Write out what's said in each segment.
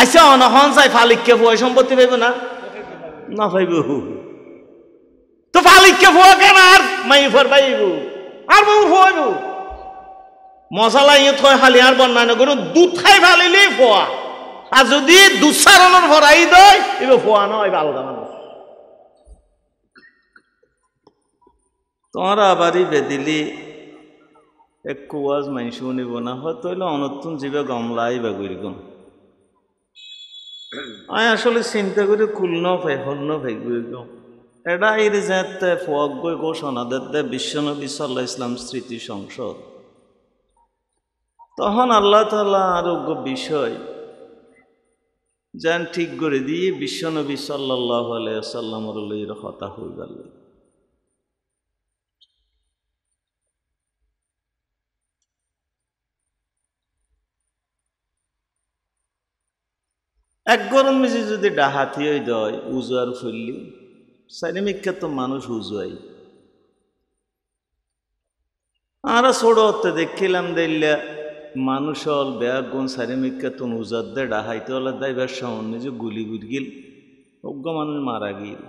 আচ্ছা অনহন চাই ফালিককে ফুয়াই সম্পত্তি পাইব না না পাইব তো ফালিককে ফুয়া কেন আর মাই ফর পাইব আর বউ ফুয়াইব মশলা ইয়ে থয় খালি আর বন্যা নগর দুধ খাই ফালিলেই ফোয়া আর যদি দুঃসারণের ভরাই দেয় এবার ফোয়া নয় আলাদা মানুষ তোরা আবারই বেদিলি এক কুয়াজ নিব না হয় হয়তো অনতুন জীবে গমলাই বা গুণ আমি আসলে চিন্তা করি কুলন ফে হন্য ফেকবে এটা এর যাতে ফোয়াগ্য ঘোষণা দেয় বিশ্বনবী সাল্লাহ ইসলাম স্মৃতি সংসদ তখন আল্লাহ তালা আরোগ্য বিষয় যান ঠিক করে দিয়ে বিশ্বনবী সাল্লাহ আলিয়া সাল্লামর হতা হয়ে গেল এক গরম মেঝে যদি ডাহাতি দেয় দয় উজু আর ফেললি সাইনিমিক্ষা তো মানুষ উজুয়াই আর ছোড়ো হতে দেখিলাম দেখলা মানুষ হল বেয়া গুণ সাইনিমিক্ষা তো উজার দেয় ডাহাইতে হলে দেয় ব্যাস সামনে যে গুলি গুলি গিল অজ্ঞ মানুষ মারা গিল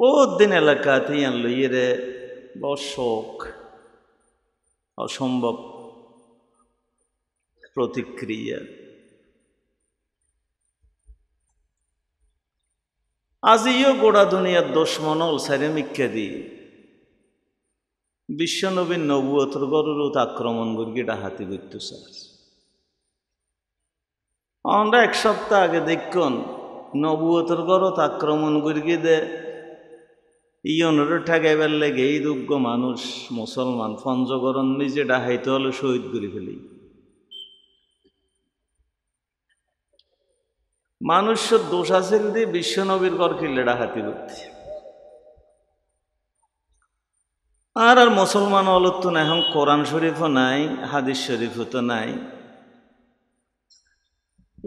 বহুত দিন এলাকাতে ইয়ান লইয়ে রে শোক অসম্ভব প্রতিক্রিয়া আজিও গোড়া দুনিয়ার সারে সাইরে দি বিশ্ব নবীন নবুয়তর গরুরত আক্রমণ গুর্গি ডাহাতি বিত্তু স্যার আমরা এক সপ্তাহ আগে দেখুন নবুয়তর গরত আক্রমণ গুর্গি দে ইয়নের ঠেকাইবার লেগে এই দুগ্গ মানুষ মুসলমান ফঞ্জগরণ নিজে ডাহাইতে হলে শহীদ করে ফেলি মানুষ দোষ আছেন দিয়ে বিশ্বনবীর গড় লেড়া হাতি বুদ্ধি আর আর মুসলমান অলত্ব না এখন কোরআন শরীফও নাই হাদিস শরীফও তো নাই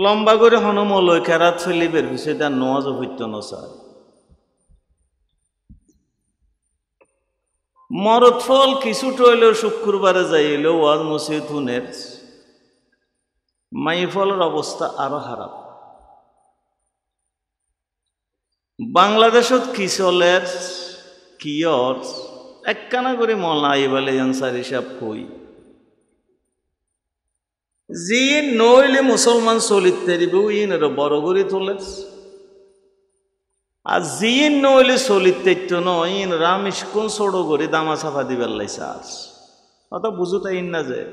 লম্বা করে হনুমলয় কেরাত ফেলিবের বিষয়ে তার নওয়াজও হইত নসার মরত ফল কিছু টইলেও শুক্রবারে যাইলেও ওয়াজ মসজিদ হুনের মাইফলের অবস্থা আরো খারাপ বাংলাদেশত কিশলের কিয়র একখানা করে মলা বলে এনসার হিসাব কই যে নইলে মুসলমান চলিত তেরিবে ইন বড় করে তোলে আর যে নইলে চলিত তেত্য নয় ইন রামিস কোন সড়ো করে দামা সাফা দিবার লাইসা অত বুঝো তাই না যায়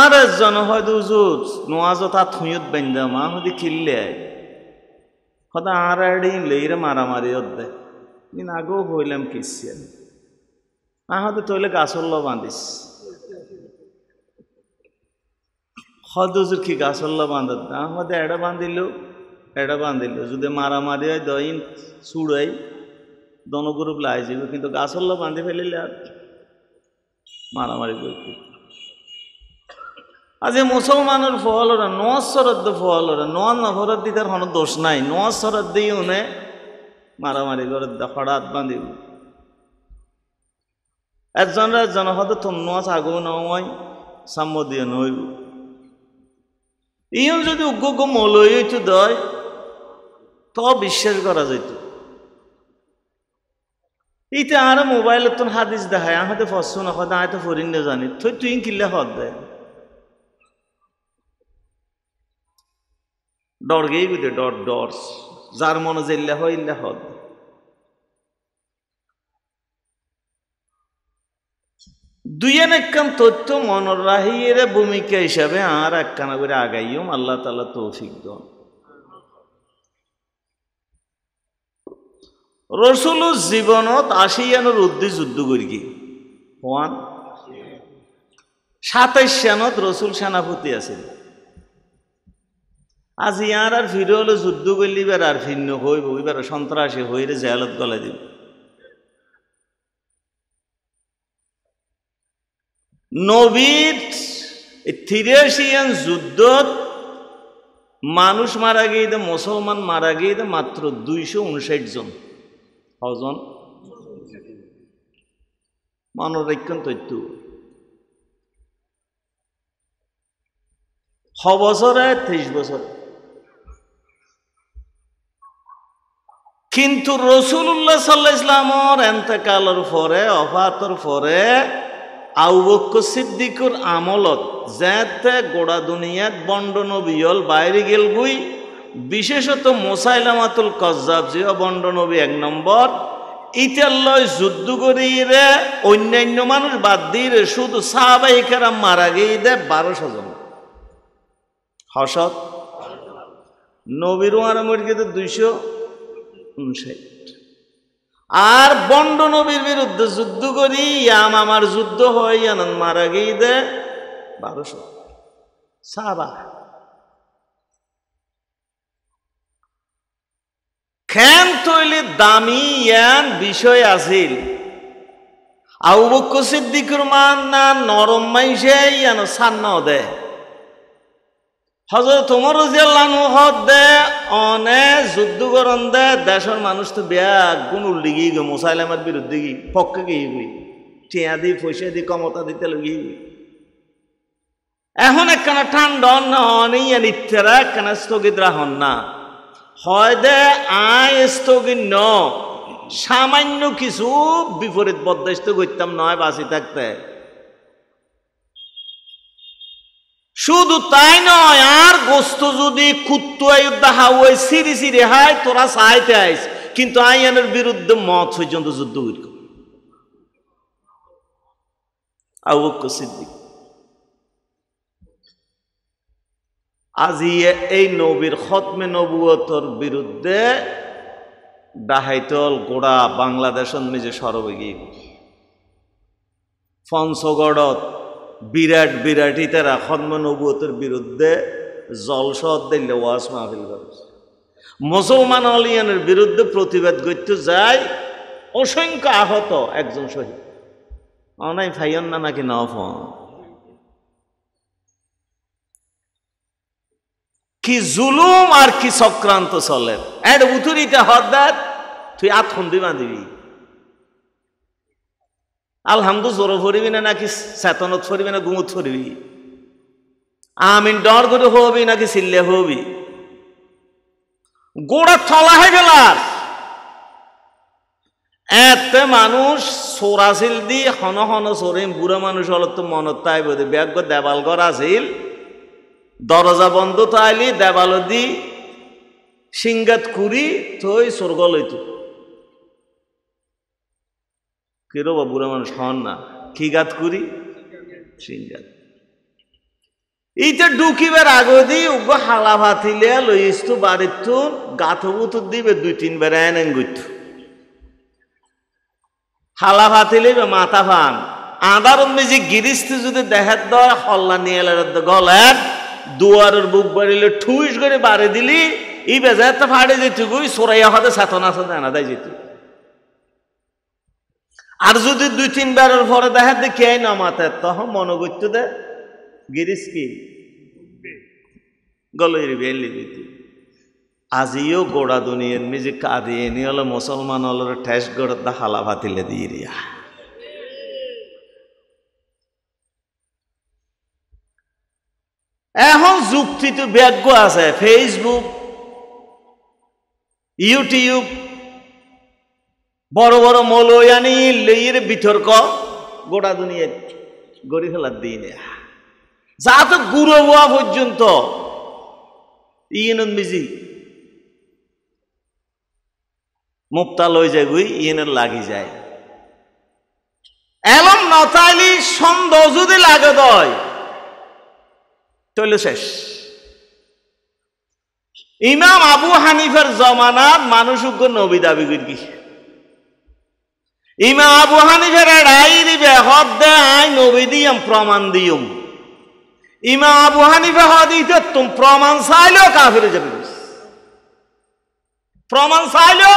আর একজন হয়তো উজুজ নোয়াজো তা থুঁয়ত বেন্দা মা হুদি খিললে হদা আর এড়ি লেইরে মারামারি অদ্দে দিন আগেও হইলাম কিসিয়ান মা হদে তৈলে গাছল্ল বাঁধিস হদুজুর কি গাছল্ল বাঁধত না হতে এড়া বাঁধিল এড়া বাঁধিল যদি মারামারি হয় দইন চুড়াই দনগ্রুপ লাইছিল কিন্তু গাছল্ল বাঁধি ফেলিলে আর মারামারি করতে আজ মুসলমানের ফল ওরা ন শরদ্দ ফল ওরা ন নফরত দি তার কোনো দোষ নাই ন শরদ দিয়ে উনে মারামারি করে হঠাৎ বাঁধিব একজন একজন হয়তো তো নচ আগু নয় সাম্য দিয়ে নইব ইউ যদি উগ্র মৌলই মলইতো দয় তো বিশ্বাস করা যেত ইতে আর মোবাইলে তো হাদিস দেখায় আমি ফসু না হয়তো তো ফরিন জানি তুই তুই কিল্লে হত দেয় ডর গেই গুদে ডর ডর যার মনে যে ইল্লাহ হয় দুই হদ দুইয়েন একখান তথ্য মনর রাহিয়ের ভূমিকা হিসাবে আর একখানা করে আগাইও আল্লাহ তালা তৌফিক দন রসুল জীবনত আশিয়ানোর উদ্দি যুদ্ধ করি কি সাতাইশ সানত রসুল সেনাপতি আছেন আজ ইয়ার আর ফিরে হলো যুদ্ধ করলি এবার আর ফিন্ন হইব এবার সন্ত্রাসী হইরে জেয়ালত গলা দিব নবীর থিরেশিয়ান যুদ্ধত মানুষ মারা গিয়ে মুসলমান মারা গিয়ে মাত্র দুইশো উনষাট জন হজন মানরক্ষণ তথ্য ছ বছরে তেইশ বছর কিন্তু রসুল্লাহ সাল্লাহ ইসলামর এন্তেকালের পরে অফাতর পরে আউবক্য সিদ্দিকুর আমলত যেতে গোড়া দুনিয়াত বন্ড নবীল বাইরে গেল গুই বিশেষত মোসাইলামাতুল কজ্জাব জিও বন্ড নবী এক নম্বর ইতাল্লয় যুদ্ধ রে অন্যান্য মানুষ বাদ রে শুধু সাহাবাহিকেরা মারা গিয়ে দে বারোশো জন হসত নবীর মারা দুইশো উনষাট আর বন্ড নবীর বিরুদ্ধে যুদ্ধ করি ইয়াম আমার যুদ্ধ হয় ইয়ান মারা গিয়ে দে বারোশো সাবা খ্যান তৈলি দামি ইয়ান বিষয় আছিল আউবক্য সিদ্দিকুর মান না নরম মাইসে ইয়ান সান্নাও দে হজরত তোমার রাজিয়াল্লাহ হদ দে অনে যুদ্ধ করন দে দেশের মানুষ তো বেয়া গুণ উল্লিগি গে মুসাইলামের বিরুদ্ধে গি পক্ষে গিয়ে গই টিয়া দি পয়সা দি ক্ষমতা দিতে লগি এখন একখানা ঠান্ডন অনেই নিত্যেরা একখানা স্থগিত রাহন না হয় দে আয় স্থগিত ন সামান্য কিছু বিপরীত বদস্ত করতাম নয় বাঁচি থাকতে শুধু তাই নয় আর গোস্ত যদি তোরা সাহায্যে আইস কিন্তু আইয়ানের বিরুদ্ধে মত পর্যন্ত যুদ্ধ করি আবক্য আজি এই নবীর খতমে নবুয়তর বিরুদ্ধে ডাহাইতল গোড়া বাংলাদেশত নিজে সরবে গিয়ে পঞ্চগড়ত বিরাট বিরাটই তারা খন্ম নবুয়তের বিরুদ্ধে জলসা অধ্যায় ওয়াস মাহফিল করে মুসলমান আলিয়ানের বিরুদ্ধে প্রতিবাদ করতে যায় অসংখ্য আহত একজন শহীদ অনাই ফাইয়ন না নাকি নফ কি জুলুম আর কি চক্রান্ত চলে এর উতুরিতে হদ্দার তুই আতখন দিবা দিবি আলহামদু জোরো ফরিবি না নাকি চেতনত ফরিবি না গুমুত ফরিবি আমিন ডর করে হবি নাকি সিল্লে হবি গোড়া থলা হয়ে গেলার এতে মানুষ সোরাছিল দি হন হন সরিম বুড়ো মানুষ হল তো মনত তাই বোধ ব্যাগ দেবাল ঘর আছিল দরজা বন্ধ তো আইলি দেবাল দি সিঙ্গাত খুরি তো সোরগল হইতো কেরো বা বুড়া মানুষ হন না কি গাত করি সিংগাত এইটা ডুকিবার আগদি উগ হালা ভাতিলে লইস্তু তো বাড়ির তো গাথবুত দিবে দুই তিন বার এনে গইত হালা ভাতিলে মাথা ভান আদার যে গিরিস্তি যদি দেখার দর হল্লা নিয়ে গলার দুয়ারের বুক বাড়িলে ঠুইস করে বাড়ি দিলি এই বেজায় তো ফাড়ে যেতুকুই সরাইয়া সোরাইয়া হতে সাতন সাথে দেনা দেয় যেতে আর যদি দুই তিনবারের পরে দেখা দেখি আই না মাথায় তখন মনে করতে দে গিরিস কি গলইর বেলি দিতি আজিও গোড়া দুনিয়ের নিজে কাঁদিয়ে নি হলো মুসলমান হলো ঠেস গড়ে দা হালা ভাতিলে দিয়ে রিয়া এখন যুক্তি তো ব্যাগ্য আছে ফেসবুক ইউটিউব বড় বড় মৌলয়ানি লেইয়ের বিতর্ক গোটা দুনিয়া গড়ি ফেলার দিন যা তো গুরু হওয়া পর্যন্ত ইয়েনন মিজি মুক্তা লই যায় গুই ইয়েনের লাগি যায় এলম নতাইলি ছন্দ যদি লাগে দয় চলে শেষ ইমাম আবু হানিফের জমানাত মানুষ নবী দাবি করি ইমা আবু হানিফেরা রাই দিবে হদ দে আই নবী দিয়ম প্রমাণ দিয়ম ইমা আবু হানিফে হদ ইতে তুম প্রমাণ চাইলেও কাফিরে যাবে প্রমাণ চাইলেও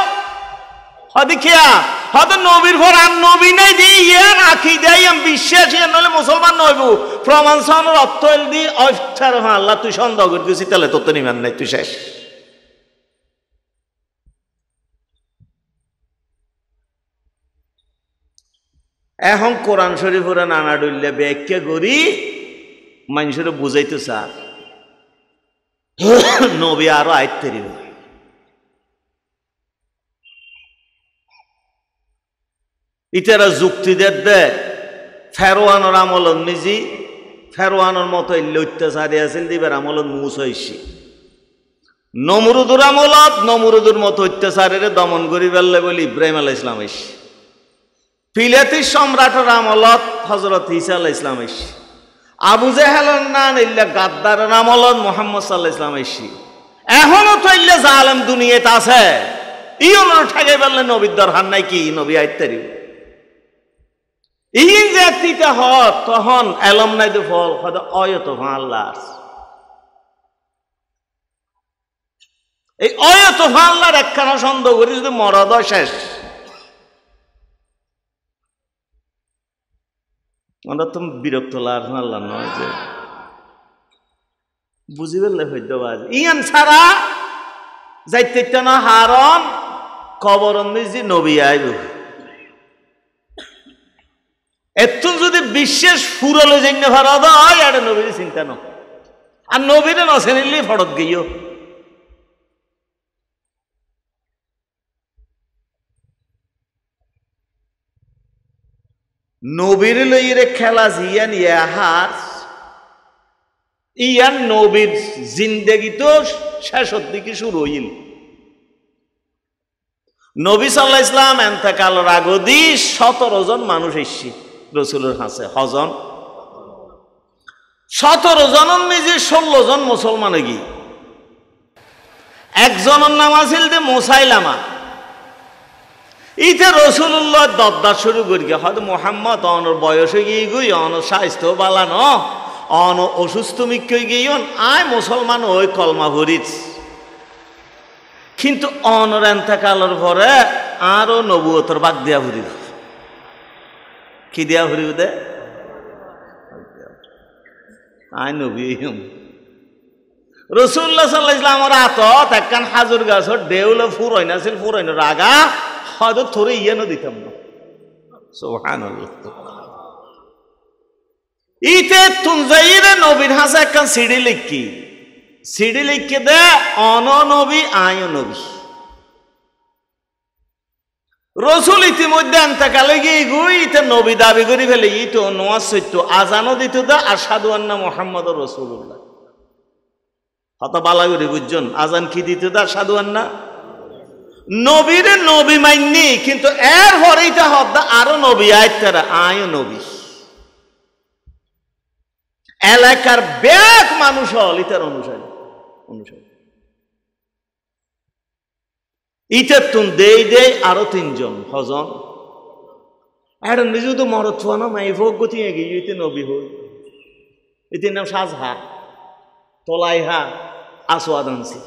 হদি খেয়া হয়তো নবীর পর আর নবী নেই দি ইয়ে রাখি দেয় আমি বিশ্বাস ইয়ে নইলে মুসলমান নইব প্রমাণ সন রপ্ত দি অফার আল্লাহ তুই সন্দেহ করে গেছি তাহলে তোর তো নিমান নাই তুই শেষ এখন কোরআন শরীফের নানা ডুললে ব্যাখ্যা করি মানুষের বুঝাইতে চার নবী আরো আয়ত্তেরি ইতারা যুক্তি দেয় দেয় ফেরোয়ানোর আমলন নিজি ফেরোয়ানোর মতো এলে অত্যাচারী আছিল দিবার আমলন মুস হইসি নমরুদুর আমলত নমরুদুর মতো অত্যাচারের দমন করি বললে বলি ইব্রাহিম আলাহ ইসলাম হইসি ফিলাতি সম্রাট রামলত হজরত ইসা আল্লাহ ইসলাম এসি আবু জাহেলর নান ইল্লা গাদ্দার রামলত মোহাম্মদ সাল্লাহ ইসলাম এসি এখনো তো ইল্লা জালেম দুনিয়াতে আছে ইয়ন ঠেকে ফেললে নবীর হান নাই কি নবী আইতারি ই যে তিতে হ তখন এলম নাই দে ফল হয়তো অয়ত আল্লাহ এই অয়ত আল্লাহর একখানা সন্দেহ করি যদি মরদ শেষ আমরা তো বিরক্ত আল্লাহ নয় যে বুঝিবেন না হইদ্যবাজ ইয়ান ছাড়া যাইতে না হারন কবর যে নবী আইব এত যদি বিশেষ ফুরলে জন্য ভারত হয় আর নবীর চিন্তা ন আর নবীরে নসেনিলেই ফরত গইও নবীর লইরে খেলা জিয়ান ইয়াহার ইয়ান নবীর জিন্দেগি তো শেষের দিকে শুরু হইল নবী সাল্লাহ ইসলাম এন্তেকাল রাগদি সতেরো জন মানুষ এসছি রসুলের হাসে হজন সতেরো জন নিজে ষোলো জন মুসলমানে গিয়ে একজনের নাম আছিল যে মোসাইলামা ইতে রসুল্লাহ দদ্দা শুরু করি হয়তো মোহাম্মদ অনর বয়স গিয়ে গই অন স্বাস্থ্য বালা ন অন অসুস্থ মিক্ষ গিয়ে আয় মুসলমান ওই কলমা ভরিস কিন্তু অনর এন্তাকালের ভরে আরো নবুতর বাদ দিয়া ভরি কি দিয়া ভরি দে আয় নবী রসুল্লাহ সাল্লাহ ইসলামর আতত একখান হাজুর গাছ ডেউলে ফুরাইন আছিল ফুরাইন রাগা হয়তো থরে ইয়ানো দিতাম না ইতে তুনজাইরে নবীর হাসা একখান সিডি লিখি সিডি লিখে দে অন নবী আয় নবী রসুল ইতিমধ্যে আনতাকালে গিয়ে গুই নবী দাবি করে ফেলে ই তো নোয়া সত্য আজানও দিত দা আর সাধু আন্না মোহাম্মদ রসুল্লাহ হত বালা করে আজান কি দিত দা সাধু আন্না নবীরে নবী মাইনি কিন্তু এর হরিটা হদ্দা আরো নবী আয়তারা আয় নবী এলাকার ব্যাক মানুষ হল ইতার অনুসারী অনুসারী ইতার তুন দেই দেই আরো তিনজন হজন আর নিজে তো মরত না মাই ভোগ গতি এগিয়ে ইতে নবী হই এতে নাম সাজহা তোলাই হা আসোয়াদানসি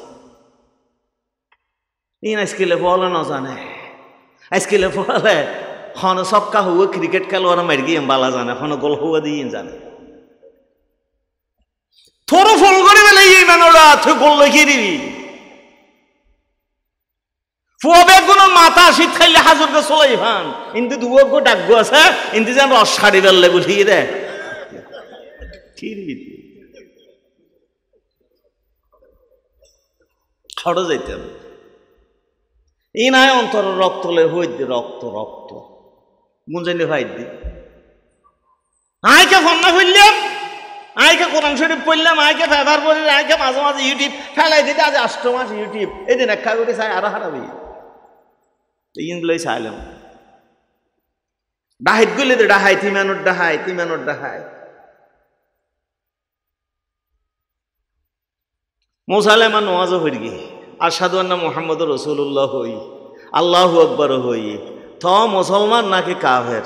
ইন আজকেলে বলে নজানে আজকেলে বলে হন সবকা হুয়ে ক্রিকেট আর মারি গিয়ে বালা জানে হন গোল হুয়া দিয়ে জানে থোরো ফোন করে বেলে ইয়ে মেনরা তুই গোল লিখিয়ে দিবি ফুয়াবে কোনো মাথা শীত খাইলে হাজুরকে চলাই ফান ইন্দি দুয়োগ্য ডাকগো আছে ইন্দি যেন রস সারি বেললে বুঝিয়ে দে কি দিবি ছড়ো যাইতে হবে ই নাই অন্তর রক্ত লে দি রক্ত রক্ত ভাই দি আয়কে ফন্না ফুললাম আয়কে কোরআন শরীফ পড়লাম আয়কে ফেভার পড়ি আয়কে মাঝে মাঝে ইউটিউব ফেলাই দিতে আজ আষ্ট মাস ইউটিউব এদিন একা করে চাই আর হারাবি ইংলিশ চাইলাম ডাহাইত গলি তো ডাহাই তিমানোর ডাহাই তিমানোর ডাহাই মৌসালে আমার নোয়াজও হয়ে গিয়ে আসাদু আন্না মোহাম্মদ রসুল্লাহ হই আল্লাহ আকবর হই থ মুসলমান নাকি কাফের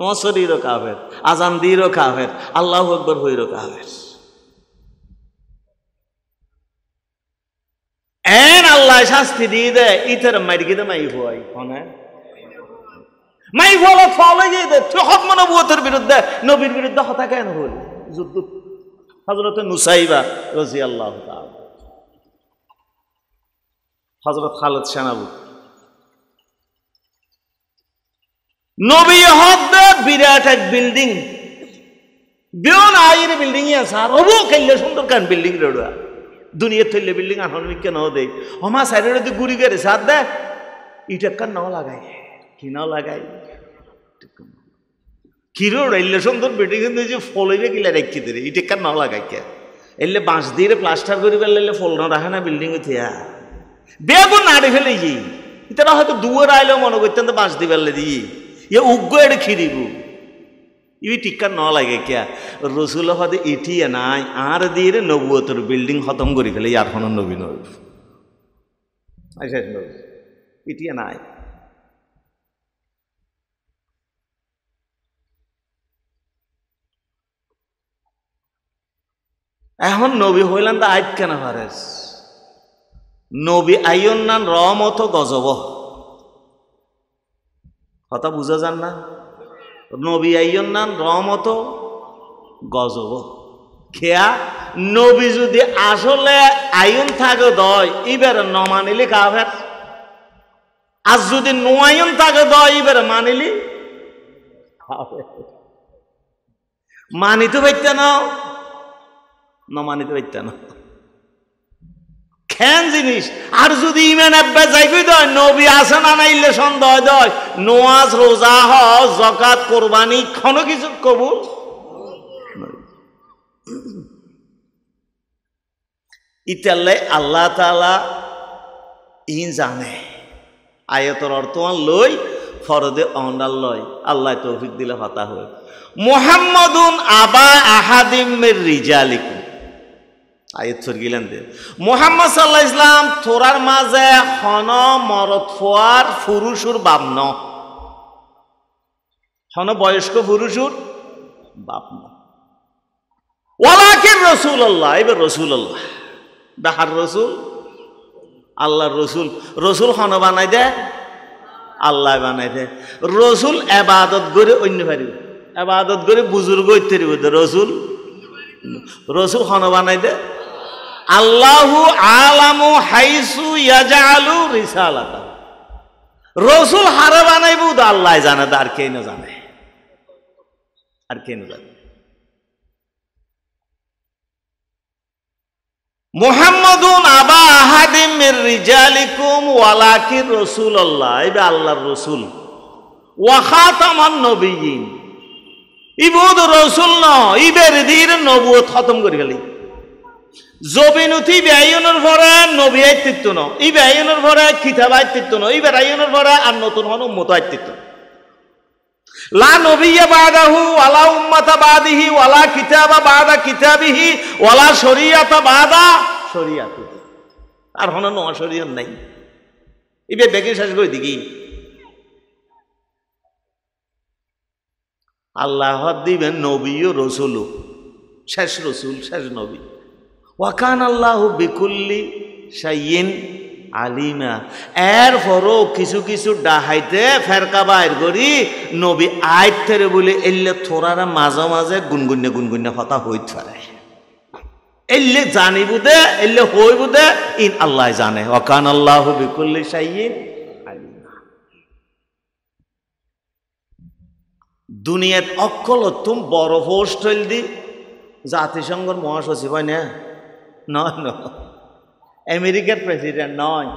নসরিরও কাফের আজান দিরও কাফের আল্লাহ আকবর হইরও কাফের এন আল্লাহ শাস্তি দিয়ে দেয় ইতের মাইর গিয়ে মাই হয় হনে মাই হল ফল গিয়ে দেয় তখন মানবতের বিরুদ্ধে নবীর বিরুদ্ধে হতা কেন হল যুদ্ধ হজরত নুসাইবা রজি আল্লাহ তাআলা হজরত খালেদ সেনাবু নবী হদ্দার বিরাট এক বিল্ডিং বিয়ন আইর বিল্ডিং আছে আর অবু খাইলে সুন্দর কান বিল্ডিং রেডুয়া দুনিয়া থইলে বিল্ডিং আর হনমি কেন দেই হমা সাইডে যদি গুড়ি গেড়ে সার দে ইটা কান নাও লাগাই কি নাও লাগাই কিরো রাইলে সুন্দর বিল্ডিং কিন্তু যে ফলেরে গিলা রেখে দিলে ইটা কান নাও লাগাই কে এলে বাঁশ দিয়ে প্লাস্টার করে ফেললে ফল না রাখে না বিল্ডিং থিয়া বেগুন নাড়ি ফেলে যে তারা হয়তো দুয়ের আইলে মনে করতেন তো বাঁচ দিবার দিয়ে এ উগ্র এটা খিরিবু ইবি ইয়ে টিক্কা ন লাগে কে রসুল হতে ইঠিয়ে নাই আর দিয়ে নবুয়তর বিল্ডিং খতম করে ফেলে ইয়ার কোনো আচ্ছা, আচ্ছা, নবী নবী ইটিয়ে নাই এখন নবী হইলেন তো আইট কেন পারেস নবী আইয়ন্নান রহমত গজব কথা বুঝা যান না নবী আইয়ন্নান রহমত গজব খেয়া নবী যদি আসলে আয়ন থাকে দয় ইবের ন মানিলি কাভের আর যদি নোয়ায়ন থাকে দয় ইবের মানিলি মানিতে পাইতে না না মানিতে পাইতে না খেন জিনিস আর যদি ইমান আব্বা যাইবে দয় নবী আসে না নাইলে সন্দেহ দয় নোয়াজ রোজা হ জকাত কোরবানি ক্ষণ কিছু কবুল ইতালে আল্লাহ তালা ই জানে আয়তর অর্থ লই ফরদে অহন্ডাল লয় আল্লাহ তৌফিক দিলে ফাতা হয় মোহাম্মদুন আবা আহাদিমের রিজালিকু সাইদ সরগিলেন দে মোহাম্মদ সাল্লাহ ইসলাম থোরার মাঝে হন মরত ফোয়ার ফুরুসুর বাপ ন হন বয়স্ক ফুরুসুর বাপ ন ওয়ালাকির রসুল আল্লাহ এবার রসুল আল্লাহ দাহার রসুল আল্লাহর রসুল রসুল হন বানাই দে আল্লাহ বানাই দে রসুল এবাদত করে অন্য পারিব এবাদত করে বুজুর্গ ইত্যাদি রসুল রসুল হন বানাই দে আল্লাহু আলামু হাইসু ইয়াজালু রিসালাতা রসুল হারে বানাইব আল্লাহ জানে আর কে না জানে আর কে না জানে মোহাম্মদুন আবা আহাদিমের রিজালিকুম ওয়ালাকির রসুল আল্লাহ এবার আল্লাহর রসুল ওয়াখাতামান নবীন ইবুদ রসুল ন ইবের দীর নবুয়ত খতম করে গেলি উঠি ব্যয়নের ভরা নবী আইতিত্ব ন ই ব্যয়নের ভরা খিতাব আইতিত্ব ন ই বেড়াইনের ভরা আর নতুন হন উম্মত আইতিত্ব লা নবিয়া বাদাহু ওয়ালা উম্মাতা বাদিহি ওয়ালা কিতাবা বাদা কিতাবিহি ওয়ালা শরিয়াতা বাদা শরিয়াতি আর হন ন শরিয়ত নাই ইবে বেগে শেষ করে দিকি আল্লাহ দিবেন নবী ও রসুল শেষ রসুল শেষ নবী ওয়াকান আল্লাহ বিকুল্লি সাইন আলিমা এরপরও কিছু কিছু ডাহাইতে ফেরকা বাইর করি নবী থেরে বলে এলে থোড়ারা মাঝে মাঝে গুনগুন্যা গুনগুন্যা কথা হইতে পারে এলে জানিব দে এলে হইব দে ইন আল্লাহ জানে অকান আল্লাহ বিকুল্লি সাইন আলিমা দুনিয়াত অকল তুম বড় হোস্টেল দি জাতিসংঘর মহাসচিব হয় না নয় আমেরিকার প্রেসিডেন্ট নয়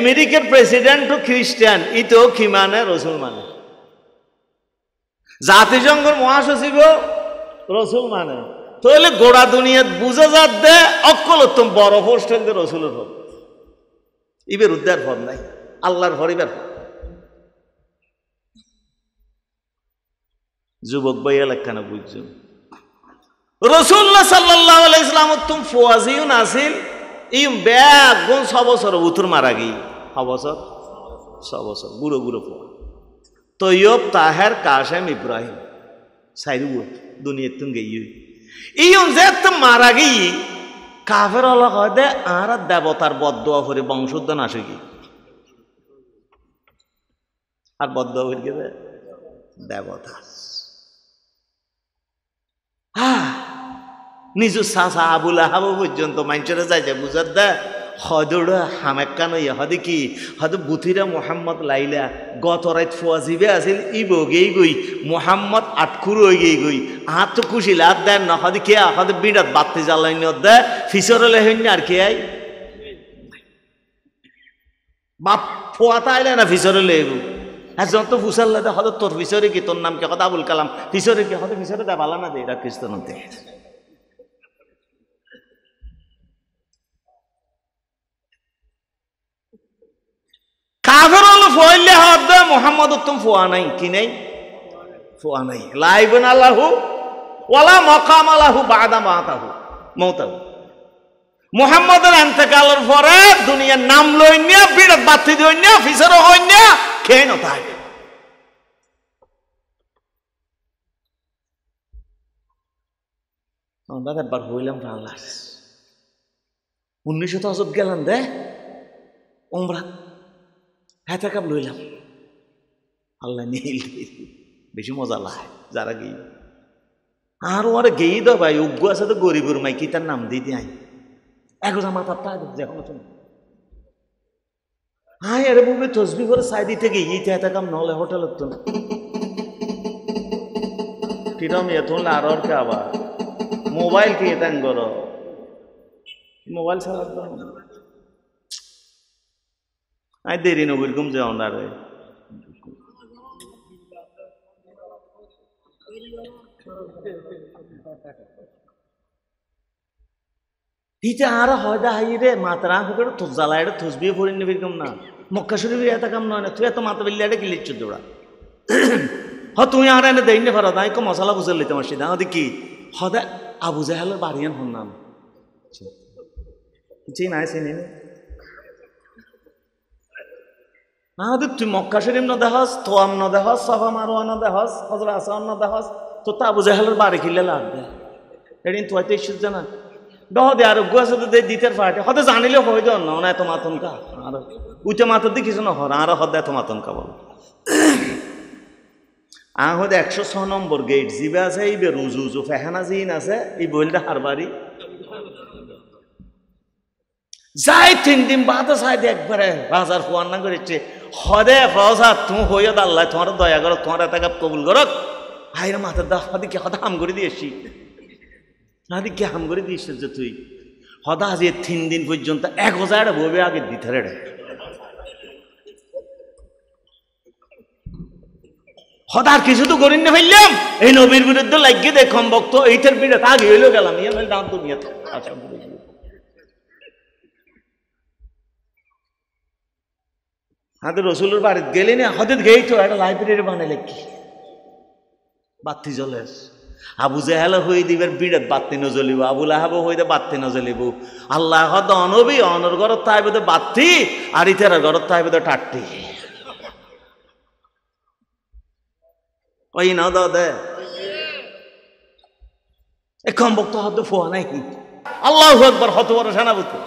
আমেরিকার প্রেসিডেন্টও খ্রিস্টান ইতেও কি মানে রসুল মানে জাতিসংঘের মহাসচিব রসুল মানে তাহলে গোড়া দুনিয়াত বুঝা যাত দে অকল উত্তম বড় হোস্টেল দে রসুলের হোক ইবের উদ্ধার ফর নাই আল্লাহর হরিবার যুবক বইয়া লেখানা বুঝছো রসুল্লা সাল্লাহ আলাইসলাম তুম ফোয়াজিউন আসিল ইম ব্যাগ গুণ ছ বছর উথুর মারা গি ছ বছর ছ বছর বুড়ো বুড়ো ফোয়া তৈয়ব তাহের কাশেম ইব্রাহিম সাইড দুনিয়া তুম গেই ইম যে তুম মারা গেই কাফের অলক হয় দে আর দেবতার বদোয়া করে বংশোদ্ধান আসে কি আর ভরে গেবে দেবতা হ্যাঁ নিজ সাসা আবুল আহাবো পর্যন্ত মানুষেরা যায় যে বুঝার দা হদড়া হামেকান ইয়া কি হদ বুথিরা মোহাম্মদ লাইলা গত রাত ফুয়া আছিল ই বগেই গই মোহাম্মদ আটকুর হয়ে গেই গই আহ তো খুশি লাদ দেন না হদে কে হদ বিরাট বাত্তি জ্বালাইনি দে ফিসরলে হইনি আর কে আই বাপ ফোয়াতা আইলে না ফিসরলে এগু হ্যাঁ যত ফুসাল্লা দে হদ তোর ফিসরে কি তোর নাম কে হদ আবুল কালাম ফিসরে কি হদ ফিসরে দা বালানা দে এটা কৃষ্ণ দেয় কাফের হলো ফয়লে হওয়ার দে মোহাম্মদ উত্তম ফোয়া নাই কি নাই ফোয়া নাই লাইবেন আল্লাহু ওয়ালা মকাম আল্লাহু বাদা মাতাহু মৌতাহু মোহাম্মদের এন্তেকালের পরে দুনিয়ার নাম লই নিয়ে বিরাট বাতি দিই নিয়ে ফিসারও হই নিয়ে খেয়ে না তাই আমরা একবার হইলাম আল্লাহ উনিশশো তো গেলাম দে ওমরা হ্যাঁ কাপ লইলাম আল্লাহ নীল বেশি মজা লাগে যারা গেই আর ওর গেই দা ভাই উগ্র আছে তো গরিবের কি তার নাম দিয়ে দিয়ে আই এক মাথা তা দেখো না তুমি হ্যাঁ আরে বুবি তসবি করে সাই দিতে গিয়ে ইতে এত কাম নহলে হোটেল তো না কিরম এত আর ওর মোবাইল কে এটা করো মোবাইল ছাড়া আমি দেরি নবীর ঘুম যাও না রে হিটা আর হয়দা হাইরে মাতরা হুকের থোস জ্বালায় থোস বিয়ে ভরি কম না মক্কা এত কাম নয় না তুই এত মাথা বিল্লি এটা কিলিচ্ছ দৌড়া হ তুমি আর এনে দেই নে ফেরত আমি মশলা বুঝে লিতে আমার সিধা আমাদের কি হদা আবু জাহালের বাড়িয়ান হন নাম চিন চিনি না মাহাদেব তুই মক্কা শরীফ না দেখাস তোয়াম না দেখাস সাফা মারোয়া না দেখাস হজরা আসাম না দেখাস তো তাবু জাহালের বাড়ি খিলে লাগবে দেয় এদিন তো হয়তো ইস্যু জানা ডহ দে আর গুয়া তো দে দিতে পারে হতে জানিলে হয় দেন না এত মাতন কা আর উঠে মাথা দেখিস না হর আর হদ এত মাতন কা বল আহদ একশো ছ নম্বর গেট জিবে আছে ইবে রুজু উজু ফেহানা জিন আছে এই বইলটা হার বাড়ি যাই তিন দিন বাদ সাইড একবারে বাজার হওয়ার না করেছে হদে ফসা তুমি হইয়া আল্লাহ তোমার দয়া করো তোমার এত গাপ কবুল করক ভাইরা মাথা দা হদি হাদিকে হদা হাম করে দিয়েছি হাদিকে হাম করে দিয়েছিস যে তুই হদা যে তিন দিন পর্যন্ত এক হাজার বইবে আগে দিতে রে হদার কিছু তো করিনি ফেললাম এই নবীর বিরুদ্ধে লাগিয়ে দেখম বক্ত এইটার বিরুদ্ধে আগে হইলো গেলাম ইয়ে দাম তো নিয়ে আচ্ছা হাতে রসুলের বাড়ি গেলে না হতে গেই তো একটা লাইব্রেরি বানালে কি বাতি জ্বলে আবু জাহেলা হয়ে দিবার বিরাট বাতি নজলিব আবু লাহাবো হইতে বাতি নজলিব আল্লাহ অনবি অনর ঘর তাই বোধ বাতি আর ইতার ঘর তাই বোধ টাট্টি ওই না দে এখন বক্ত হত ফোয়া নাই আল্লাহ একবার হত বড় সেনাপতি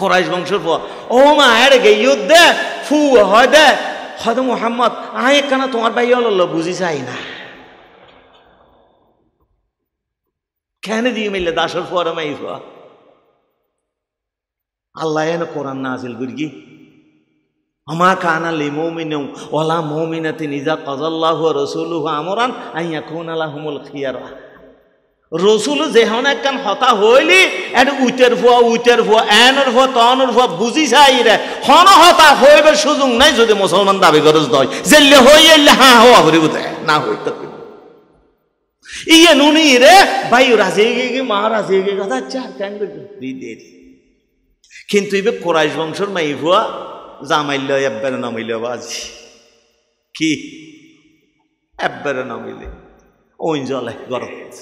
কোরাইশ বংশের পর ও মা এর গেইয়ত দে ফু হয় দে হয়তো মোহাম্মদ আয় কেন তোমার ভাই অল বুঝি চাই না কেন দিয়ে মিললে দাসর ফোয়ারা মাই ফোয়া আল্লাহ এনে কোরআন না আসিল গুরগি আমা কানা লি মৌমিন ওলা মৌমিনাতে নিজা কজল্লাহ রসুল হুয়া আমরান আইয়া আলা আলাহমুল খিয়ারা রসুল যেহন একখান হতা হইলি এন উইটের ভুয়া উইটের ভুয়া এনর ভুয়া তনর ভুয়া বুঝি চাই রে হন হতা হইবে সুযোগ নাই যদি মুসলমান দাবি গরজ দয় জেলে হই এলে হা হওয়া হরি বুঝে না তো ইয়ে নুনি রে ভাই রাজি গে মা রাজি গে কথা চার কেন দেরি কিন্তু এবার কোরাইশ বংশর মাই ভুয়া জামাইল এব্বারে নামাইল বাজি কি এব্বারে নামাইলে ওই জলে গরজ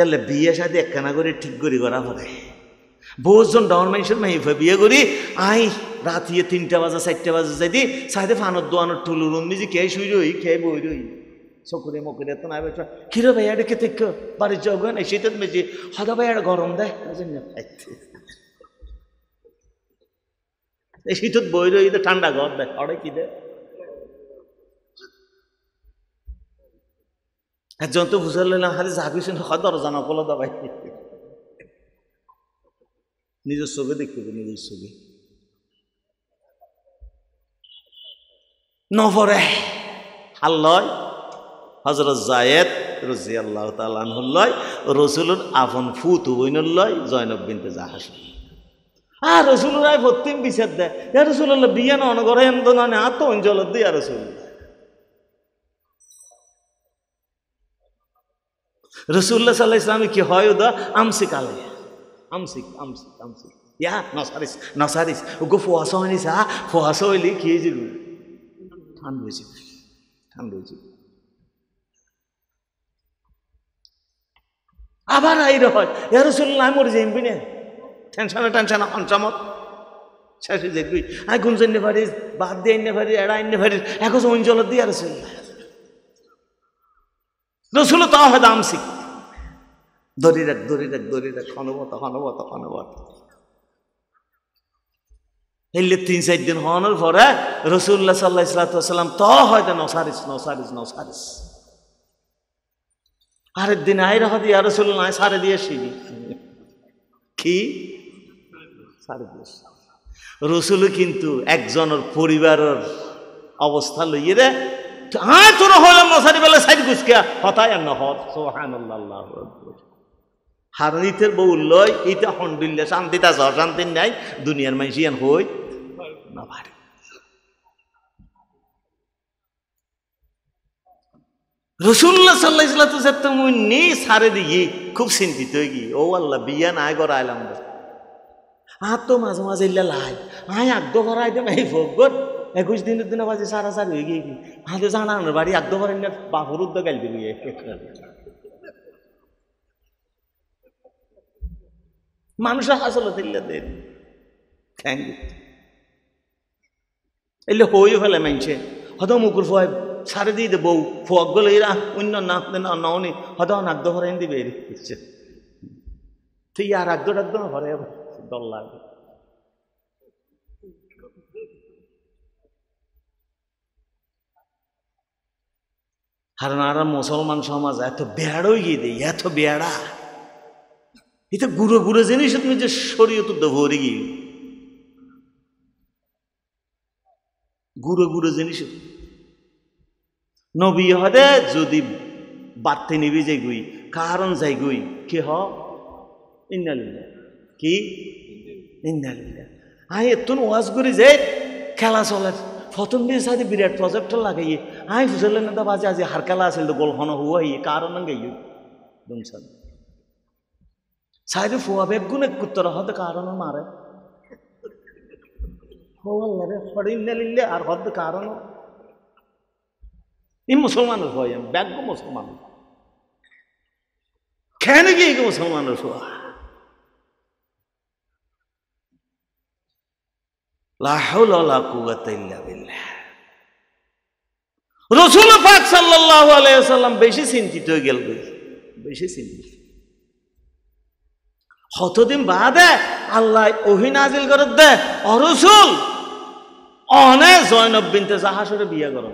তাহলে বিয়ে সাথে একখানা করে ঠিক করি করা পড়ে বহুজন ডর মানুষের মেহিফে বিয়ে করি আই রাতি তিনটা বাজে চারটা বাজে যাই দি সাইডে ফানোর দোয়ানোর টুলু রুমিজি খেয়ে শুই রই খেয়ে বই রই চকুরে মকুরে তো না বেচা কিরো ভাই কে খেতে বাড়ির জগান এসে তো মেজি হদা ভাই এটা গরম দেয় এই শীতত বই রই তো ঠান্ডা ঘর দেয় অড়ে কি দেয় জন্তু ফুসাল্লাম খালি জাহাবি শুনে হদর জানা পলা দাবাই নিজের ছবি দেখতে নিজের ছবি নভরে হাল্লয় হজরত জায়েদ রজি আল্লাহ তাল্লাহল্লয় রসুলুর আফন ফু তুবইনুল্লয় জয়নব বিনতে জাহাস আর রসুলুর আয় প্রত্যেক বিচার দেয় রসুল্লাহ বিয়ে না অনগরে এমন নয় আত্ম অঞ্চল দিয়ে রসুল্লাহ রসুল্লা সাল্লাহ ইসলামে কি হয় ওদা আমসি কালে আমসিক আমসিক আমসিক ইয়া নসারিস নসারিস ও গো ফোয়াশা হয়নি সা ফোয়াশা হইলি খেয়ে যাবে ঠান্ডা হয়ে যাবে ঠান্ডা আবার আই হয় ইয়া রসুল্লাহ আমি মরে যাইবি না টেনশন টেনশানে হনচামত শেষে দেখবি আই গুঞ্জন জন্য পারিস বাদ দিয়ে আনতে পারিস এড়া আনতে পারিস এখন অঞ্চলত দিয়ে আর রসুল্লাহ রসুল তাহেদ আমসিক দড়ি রাখ দড়ি রাখ দড়ি রাখ অনবত অনবত অনবত হেললে তিন চার দিন হওয়ানোর পরে রসুল্লাহ সাল্লাহ ইসলাতাম তো হয়তো নসারিস নসারিস নসারিস আরেক দিন আই রাহা দিয়ে রসুল্লাহ সারে দিয়ে শিবি কি সারে দিয়েছি রসুল কিন্তু একজনের পরিবারের অবস্থা লইয়ে রে আয় তোর হলাম নসারি বেলা সাইড গুচকে হতায় আর না হত সোহান আল্লাহ হারিতের বউ লয় এটা হন্ডিল্লা শান্তি তা শান্তি নাই দুনিয়ার মানুষ ইয়ান হই না পারে রসুল্লাহ সাল্লাহ ইসলাতুমনি সারে দিগি খুব চিন্তিত হয়ে গি ও আল্লাহ বিয়া নাই করা আইলাম আর তো মাঝে মাঝে ইল্লা লাই আয় আগ্দ করা আইতাম এই ভোগর একুশ দিনের দিনে বাজে সারা সারি হয়ে গিয়ে আদে জানানোর বাড়ি আগ্দ করেন বাপুর উদ্যোগ গাইল দিবি মানুষের হাসলো দিল্লা দেন থ্যাংক ইউ এলে হই ফেলে মানছে হদ মুকুর ফয় সারে দিয়ে দেবৌ ফোয়াক গলে এরা অন্য নাক না নওনি হদ নাগ্দ ভরে দিবে তুই আর আগ্দ ডাগ্দ না ভরে দল লাগবে আর মুসলমান সমাজ এত বেড়াই গিয়ে দেয় এত বেড়া এটা গুঁড়ো গুঁড়ো জিনিস তুমি যে তো দভরি গিয়ে গুঁড়ো গুঁড়ো জিনিস নবী হদে যদি বাড়তে নিবি যে গুই কারণ যাই গুই কে হ ইন্নালিল্লা কি ইন্নালিল্লা আই এতন ওয়াজ করি যে খেলা চলে প্রথম দিন সাথে বিরাট প্রজেক্ট লাগে আই ফুসলেন না বাজে আজ হার খেলা আসলে তো গোল হন হুয়া কারণ গাইয়ে দমসাদ সাইডে ফুয়া বেগ গুণে কুত্তর হতে কারণ মারে হওয়াল্লারে হরিণ আর হদ কারণ ই মুসলমানের হয় ব্যাগ মুসলমান কেন গিয়ে মুসলমানের হওয়া রসুল পাক সাল্লাহ আলাইসাল্লাম বেশি চিন্তিত হয়ে গেল বেশি চিন্তিত হতদিন বাদে আল্লাহ অহিনাজিল করে দে অরসুল অনে জয়নব বিনতে জাহাসরে বিয়ে করো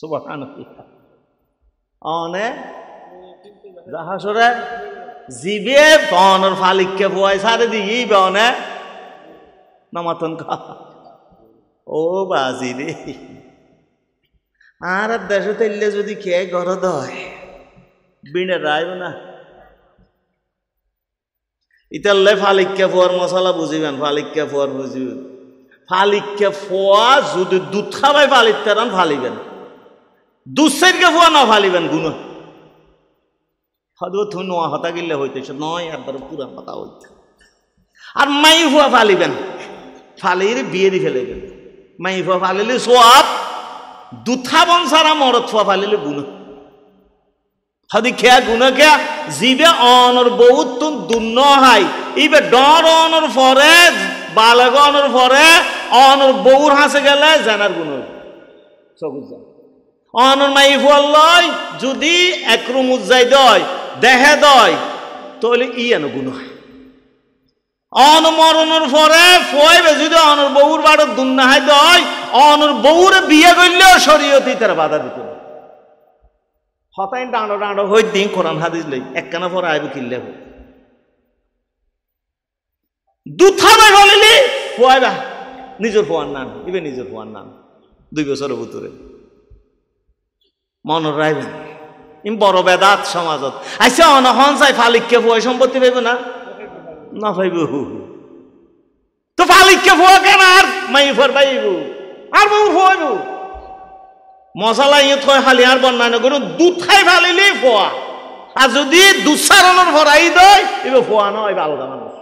সুবাহান অনে জাহাসরে জিবে বনর ফালিককে বয় সারে দিই বনে নমাতন ও বাজি রে আর দেশে তেললে যদি খেয়ে ঘর দয় বিনে রাইব না ইতাল্লে ফালিক্কা ফোয়ার মশলা বুঝিবেন ফালিক্কা ফোয়ার বুঝিবেন ফালিক্কা ফোয়া যদি দুধ খাবাই ফালিক তারান মানে ফালিবেন দুঃসাইডকে ফোয়া না ফালিবেন গুণ হয়তো থু নোয়া হতা গিল্লে হইতেছে নয় একবার পুরা হতা হইতে আর মাই ফোয়া ফালিবেন ফালির বিয়ে দিয়ে ফেলেবেন মাই ফোয়া ফালিলে সোয়াব দুথা বংশারা মরত ফোয়া ফালিলে গুণ হাদি খেয়া গুনা খেয়া জিবে অনর বহুত দুন্ন হাই ইবে ডর অনর ফরে বালক অনর ফরে অনর বউর হাসে গেলে জানার গুণ চকুর যায় অনর মাই ফুয়াল্লয় যদি একরুম উজ্জাই দয় দেহে দয় তাহলে ই এন গুণ হয় অনমরণের পরে ফয়েবে যদি অনর বউর বাড়ির দুন্না হয় দয় অনর বউরে বিয়ে করলেও শরীয়তি তারা বাধা দিত হতাই ডাঁড়ো ডাঁড়ো হই দিন কোরআন হাদিস লই একখানা পরে আইব কিনলে হই দুথাবে হলিলি পোয়াইবা নিজের পোয়ার নাম ইবে নিজের পোয়ার নাম দুই বছরের ভিতরে মন রাইবেন ইম বড় বেদাত সমাজত আইসা অনহন চাই ফালিককে ফুয়াই সম্পত্তি পাইব না না পাইব তো ফালিককে ফুয়া কেন আর মাইফর পাইব আর বউ ফুয়াইব মশলা ইয়ে থয় খালি আর নগর দুধ খাই ফোয়া আর যদি দুঃসারণের ভরাই দেয় এবার ফোয়া নয় আলাদা মানুষ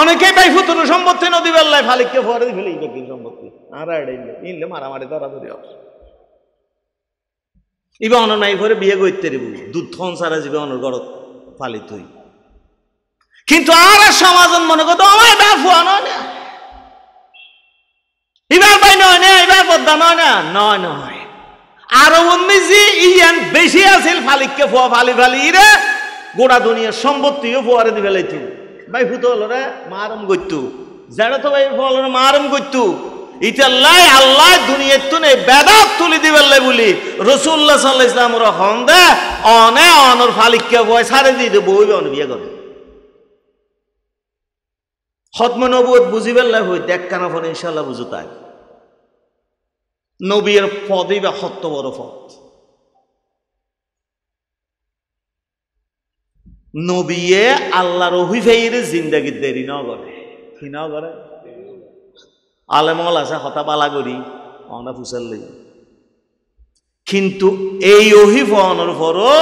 অনেকেই পাই ফুতুন সম্পত্তি নদী বেল্লায় ফালিককে ফোয়ারে ফেলে কি সম্পত্তি আর এড়াই নিলে মারামারি ধরাধরি ইবা অননাই করে বিয়ে করতে রিব দুধ থন সারা জীবে ফালিত হই কিন্তু আর সমাজন মনে করতো আমার এটা ফুয়া নয় না এবার ভাই নয় না এবার পদ্মা নয় না নয় নয় আরো উন্নিজি ইয়ান বেশি আছিল ফালিককে ফুয়া ফালি ফালি রে গোড়া দুনিয়ার সম্পত্তিও ফুয়ারে দিবে লাইতু ভাই ফুতো হলো রে মারম গইতু যেটা তো ভাই ফুয়া হলো মারম গইতু ইতাল্লাই আল্লাহ দুনিয়ার তুনে বেদাত তুলি দিবার লাই বলি রসুল্লাহ সাল্লাহ ইসলাম রহম দে অনে অনর ফালিককে ফুয়া সারে দিয়ে দেবো বিয়ে করবে খতম নবুয়ত বুঝিবার লাভ হইতে এক কানা ফোন ইনশাল্লাহ বুঝো তাই নবীর পদই বা সত্য বড় পদ নবিয়ে আল্লাহর অভিফেয়ের জিন্দাগি দেরি করে কি করে আলেমল আছে পালা করি অনা ফুসাল্লি কিন্তু এই অহিফনের পরও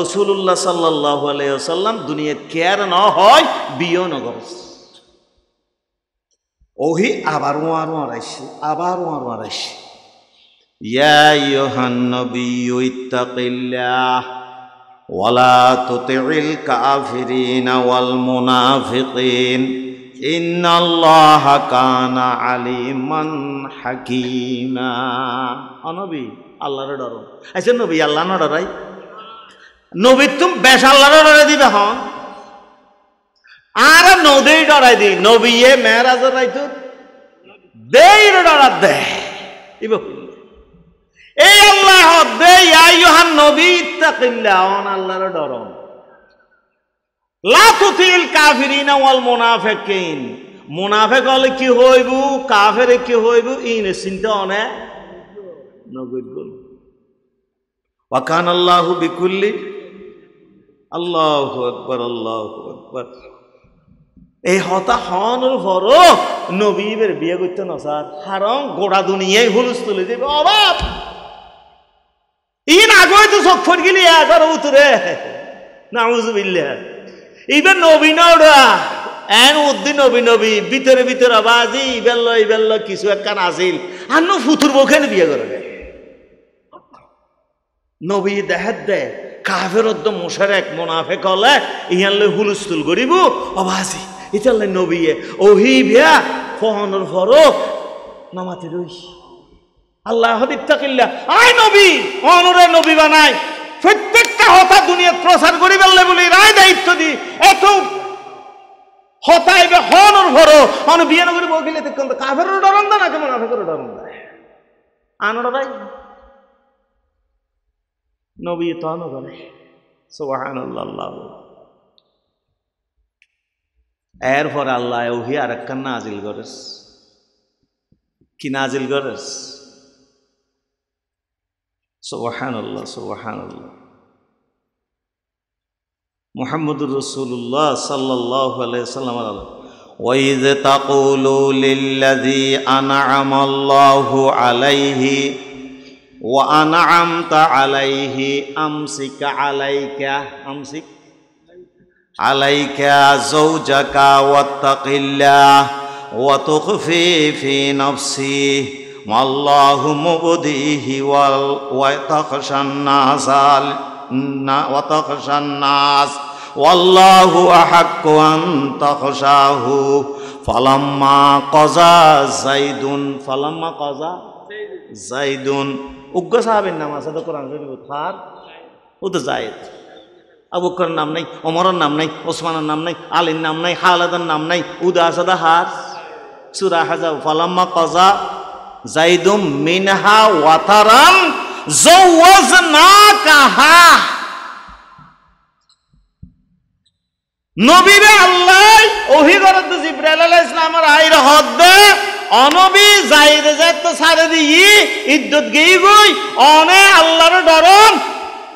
রসুল্লাহ সাল্লাহ সাল্লাম দুনিয়া কেয়ার ন হয় বিয় নগর ওহি আবার ওয়ার ওয়ার আইসে আবার ওয়ার ওয়ার আইসে ইয়া ইয়োহান্নবী ইত্তাকিল্লাহ ওয়ালা তুতিল কাফিরিন ওয়াল মুনাফিকিন ইন্নাল্লাহা কানা আলিমান হাকিমা অনবী আল্লাহর ডর আচ্ছা নবী আল্লাহ না ডরাই নবী তুম বেশ আল্লাহর ডরে দিবে হন আর নদীর ডরাই দি নবীয়ে মেহরাজের রাইতু দেইর ডরার দে ইব এই আল্লাহ দে আইহান নবী ইত্তাকিল্লাহ অন আল্লাহর ডরন লা তুতিল কাফিরিনা ওয়াল মুনাফিকিন মুনাফেক হলে কি হইব কাফের কি হইব ইন চিন্তা অনে নগদ গল ওয়াকান আল্লাহ বিকুল্লি আল্লাহ আকবর আল্লাহ আকবর এই হতা হনুর ভরও নবীবের বিয়ে করতে নসার হারং গোড়া দুনিয়ায় হুলুস তুলে যাবে অভাব ইন আগে তো সক্ষর গেলি এগারো উতরে নাউজুবিল্লা ইবের নবীন ওরা এন উদ্দিন নবী নবী ভিতরে ভিতরে বাজি ইবেল্ল ইবেল্ল কিছু একখান আসিল আর নো ফুতুর বখেন বিয়ে করে নবী দেখাত দেয় কাফের অদ্দ মোশারেক মোনাফেক কলে ইহান লই হুলুস্তুল করিব অবাজি ইতালে নবিয়ে ওহি ভিয়া ফহনের ফরক নমাতে রই আল্লাহ হদিত্তাকিল্লা আয় নবী অনরে নবী বানাই প্রত্যেকটা হতা দুনিয়াত প্রচার করি পারলে বলি রায় দায়িত্ব দি এত হতা এবে হনর ভরো অন বিয়ে নগরী বকিলে তেক্ষণ কাফেরও ডরন দা না কেমন আফেকেরও ডরন দা আনর ভাই নবী তো আনো বলে সুবহানাল্লাহ আল্লাহ এরপর আল্লাহ ওহি আর একখান নাজিল করেস কি নাজিল করেস সোহান আল্লাহ সোহান মোহাম্মদুর রসুল্লাহ সাল্লাহ সাল্লাম وَإِذْ وإذ لِلَّذِي أَنْعَمَ اللَّهُ عَلَيْهِ وَأَنْعَمْتَ عَلَيْهِ عليه عَلَيْكَ عليك আলাইকা জৌজাকা ওয়াত্তাকিল্লাহ ওয়াতুখফি ফি নফসি মাল্লাহু মুবদিহি ওয়াল ওয়াতাখশান নাস আল ওয়াতাখশান নাস ওয়াল্লাহু আহাক্কু কজা জাইদুন ফালাম্মা কজা জাইদুন উগ্র সাহাবের নাম আছে তো কোরআন শরীফ থার ও তো আবুকর নাম নাই অমরের নাম নাই ওসমানের নাম নাই আলীর নাম নাই হালাদার নাম নাই উদাসাদা হার সুরা হাজা ফালাম্মা কজা জাইদুম মিনহা ওয়াতারান নবীরে আল্লাহ অভিগরত জিব্রাইল আলাইহিস সালামের আইর হদ অনবি যাইদে যাইতে সারে দিই ইদ্দত গেই গই অনে আল্লাহর ডরন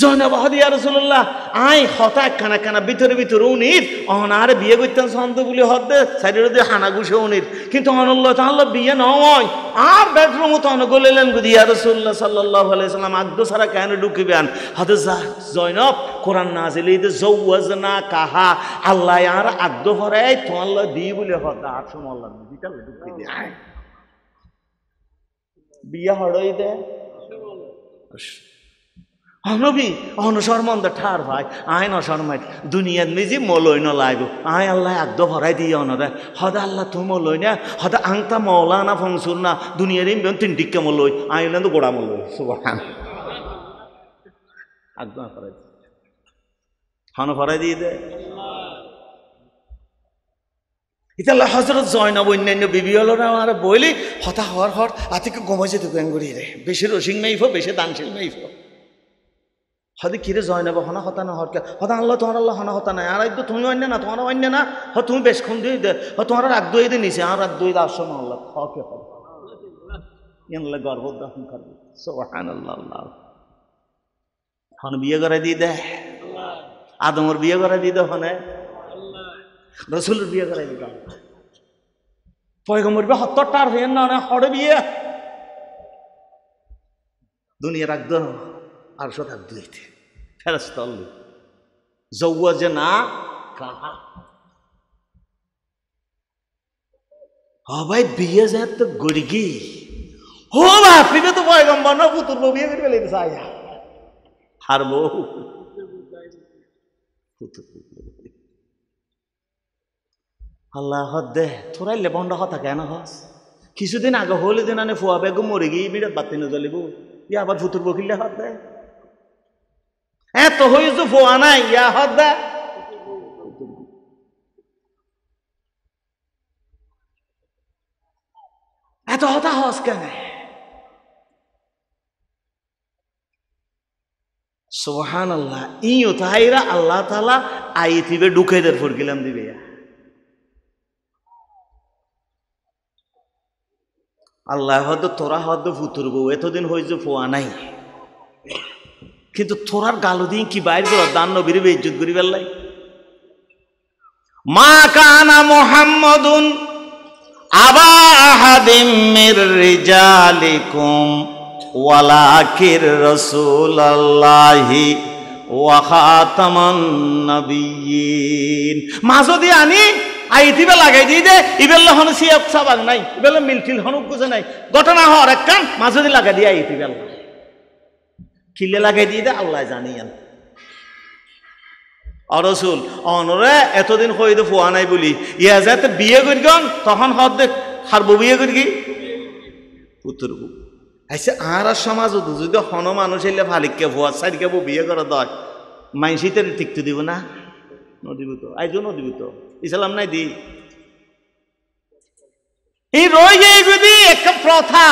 জহনাবাহদিয়া রসুল্লাহ আই হতা কানা কানা ভিতরে ভিতরে উনির অনার বিয়ে করতেন সন্দ বলি হদ্দে সাইডের দিয়ে হানা ঘুষে উনির কিন্তু অনল্লাহ তাহলে বিয়ে নয় আর বেডরুম তো অন গলেলেন গুদিয়া রসুল্লাহ সাল্লাহ আলাইসাল্লাম আগ্র সারা কেন ঢুকিবেন হতে জয়নব কোরআন না আসলে এই জৌয়াজ না কাহা আল্লাহ আর আগ্র ভরাই তোমাল্লা দিই বলে হতা আর সমল্লা দিটা ঢুকি দিয়ে বিয়ে হড়ই দে নবী অহন শর্মন্দ ঠার ভাই আয় ন শর্মাই দুনিয়ার মিজি মলই ন লাইব আয় আল্লাহ আদ্য ভরাই দিয়ে অন দে হদা আল্লাহ তু মলই না হদা আংতা মৌলানা ফংসুর না দুনিয়ার ইম তিন টিক্কা মলই আয় না তো গোড়া মলই সুবাহান আজ্ঞা ফরাই হন ফরাই দিয়ে দে ইতাল্লা হজরত জয়নব অন্যান্য বিবিওলরা আমার বইলি হতা হর হর আতিকে গমে যেতে গেঙ্গুড়ি রে বেশি রসিং মেইফ বেশি দানশীল মেইফ হদি কিরে জয় নেব হনা হতা না হরকে হতা আল্লাহ তোমার আল্লাহ হনা হতা নাই আর একদম তুমি অন্য না তোমার অন্য না হ তুমি বেশ খুন দিয়ে দে হ তোমার রাগ দই দিয়ে নিছে আর রাগ দই দে আসো না আল্লাহ হকে হবে হল গর্ব দহন করবে সোহান আল্লাহ আল্লাহ হন বিয়ে করে দিয়ে দে আদমর বিয়ে করে দিয়ে দে হনে রসুলের বিয়ে করে দিতাম পয়গম্বর বিয়ে হত্তর টার হইয়েন না হড়ে বিয়ে দুনিয়া রাগ রাখদ না আর আব্দুলিতে দুইতে আল্লাহ জৌয়াজে না কাহা ও ভাই বিয়ে যায় তো গড়িগি বা বাপি তো ভয় পয়গম্বর না পুতুর বউ বিয়ে করে ফেলে আয়া হার বউ আল্লাহ হদ দে থাই লেবন্ড থাকে না হস কিছুদিন আগে হলে দিন আনে ফুয়া বেগম মরে গিয়ে বিরাট বাতি নজলিব ইয়ে আবার ফুতুর বকিলে হদ দেয় হ্যাঁ তো হইজু ফোয়া নাই ইয়া হদ্দা এত হতা হস কেন সোহান আল্লাহ ইও তাহাইরা আল্লাহ তালা আই থিবে আইতিবে ঢুকাইদের ফুরকিলাম দিবে আল্লাহ হদ তোরা হদ ফুতুর বউ এতদিন হয়েছে ফোয়া নাই কিন্তু থোরার গালো দিয়ে কি বাইর করো দান নবীর ইজ্জত করি বেল্লাই মা কানা মোহাম্মদুন আবা রিজালিকুম ওয়ালাকির রাসূলুল্লাহি ওয়া খাতামান নাবিয়িন মা যদি আনি আইতিবে লাগাই দিই দে ইবেল্লা হন সিয়াব সাবাগ নাই ইবেল্লা মিলটিল হন গুজে নাই ঘটনা হওয়ার একখান মা যদি লাগাই দিয়ে আইতিবেল্লা কিলে লাগাই দিয়ে দেয় আল্লাহ জানিয়েন অরসুল অনরে এতদিন হইতে ফোয়া নাই বলি ইয়া যাতে বিয়ে করি গন তখন হদ হারবো বিয়ে করি পুত্র আইসে আর সমাজ যদি হন মানুষ এলে ভালিককে ভুয়া সাইডকে বিয়ে করে দয় মাইনসিতে ঠিকতে দিব না আইজ আইজো তো ইসলাম নাই দি এই রয়ে যদি একটা প্রথা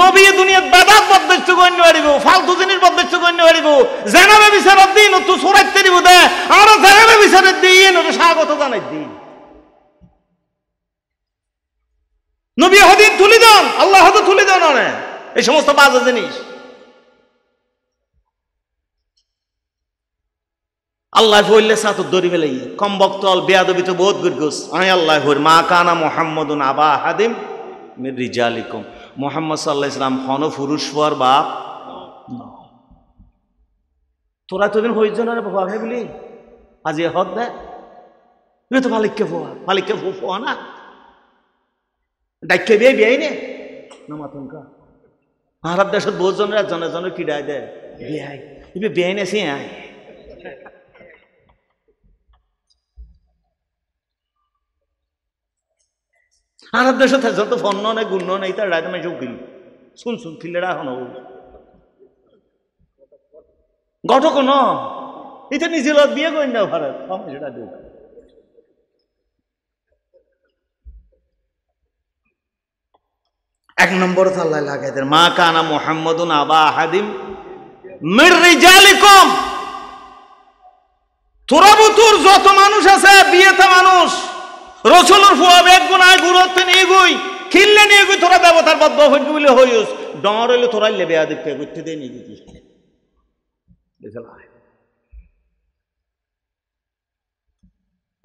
নবী দুনিয়াত বেদাত বদবেষ্ট গণ্য হারিব ফালতু জিনিস বদবেষ্ট গণ্য হারিব জেনাবে বিচারত দিন তু দে জেনাবে বিচারত দিন স্বাগত জানাই দিন নবী তুলি দেন আল্লাহ তুলি দেন অনে এই সমস্ত বাজে জিনিস আল্লাহ হইলে সাঁতর দড়ি ফেলাই কম বক্তল বেয়াদবি তো বহুত গুরগুস আয় আল্লাহ মা কানা মোহাম্মদ আবা হাদিম রিজালিকুম মোহাম্মদ সাল্লাহ ইসলাম হন ফুরুষর বাপ তোরা তোদের হইজনের ভুয়া ভেবলি আজি হদ দে তুই তো মালিককে ভুয়া মালিককে ভু ফুয়া না ডাক্যে বিয়ে বিয়াই নে না মাতনকা মহারাজ দেশত বহুজনের জনে জনে কিডাই দে বিয়াই এবার বিয়াই নেছি আয় হ্যাঁ। আর আপনার সাথে যত ফন্ন নেই গুণ্য নেই তার রায় চৌকিল শুন শুন খিলেরা হন ন এটা নিজে বিয়ে করেন না ভারত সেটা দুঃখ এক নম্বর আল্লাহ লাগাইতেন মা কানা মোহাম্মদুন আবা আহাদিম বুতুর যত মানুষ আছে বিয়েতে মানুষ রসুলুর ফুয়া বেগ গুনায় গুরত নিয়ে গুই খিললে নিয়ে গুই তোরা ব্যবতার বদ্ধ হইন বলে হইস ডর হইলে তোরা লেবে দেখতে করতে দে নিয়ে গেছি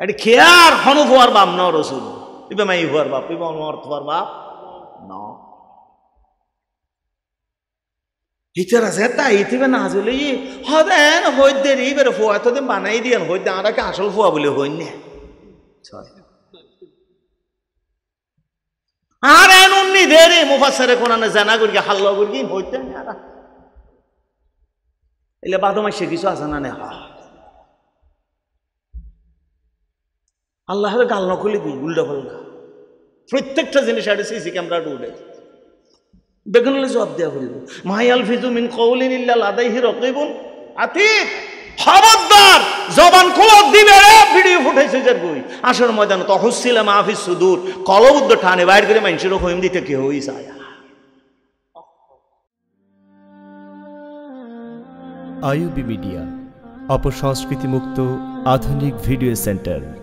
এটি খেয়ার হনু বাপ ন রসুল ইবে মাই ফুয়ার বাপ ইবে অনর বাপ ন হিতার আছে তাই ইতিবে না হলে হদেন হইতে রে ফুয়া তো বানাই দিয়ে হইতে আর আসল ফুয়া বলে হইন ছয় আর এমনি দেরে জানা করি হাল্লা করি হইতে এলে বাদমাইশে কিছু আছে না নেহা আল্লাহের গাল নকলি কি উল্টা পাল্টা প্রত্যেকটা জিনিস আড়ে সিসি ক্যামেরাটা উঠে বেগুনলে জবাব দেওয়া হইল মাই আলফিজু মিন কৌলিন ইল্লা লাদাইহি রকিবুন আতিক খবরদার জবান কুলত দিবে ভিডিও ফুটেছে যার বই আসর ময়দানে তহসিল মাহফিজ সুদূর কলবুদ্ধ ঠানে বাইর করে মানুষের হোম দিতে কেউ সায়া আইউবি মিডিয়া অপসংস্কৃতিমুক্ত আধুনিক ভিডিও সেন্টার